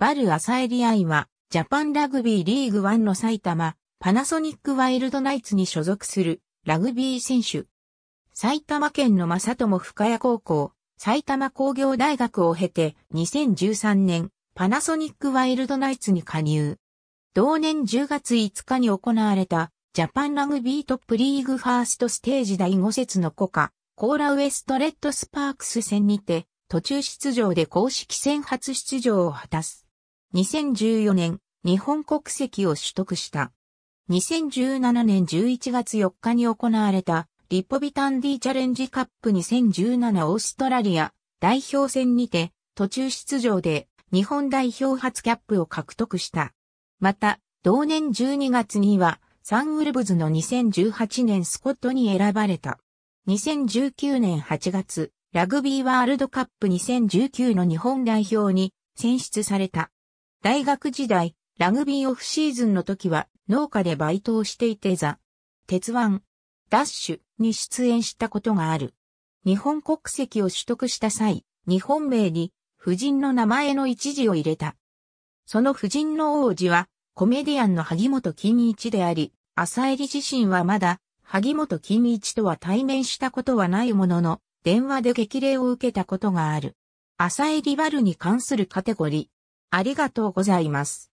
バル・アサエリアイは、ジャパンラグビーリーグワンの埼玉、パナソニックワイルドナイツに所属するラグビー選手。埼玉県の正友深谷高校、埼玉工業大学を経て2013年、パナソニックワイルドナイツに加入。同年10月5日に行われた、ジャパンラグビートップリーグファーストステージ第5節のコカ、コーラウエストレッドスパークス戦にて、途中出場で公式戦初出場を果たす。2014年、日本国籍を取得した。2017年11月4日に行われた、リポビタンディチャレンジカップ2017オーストラリア代表戦にて、途中出場で日本代表初キャップを獲得した。また、同年12月には、サンウルブズの2018年スコットに選ばれた。2019年8月、ラグビーワールドカップ2019の日本代表に選出された。大学時代、ラグビーオフシーズンの時は農家でバイトをしていてザ、鉄腕、ダッシュに出演したことがある。日本国籍を取得した際、日本名に夫人の名前の一字を入れた。その夫人の王子は、コメディアンの萩本欽一であり、朝入自身はまだ、萩本欽一とは対面したことはないものの、電話で激励を受けたことがある。朝入バルに関するカテゴリありがとうございます。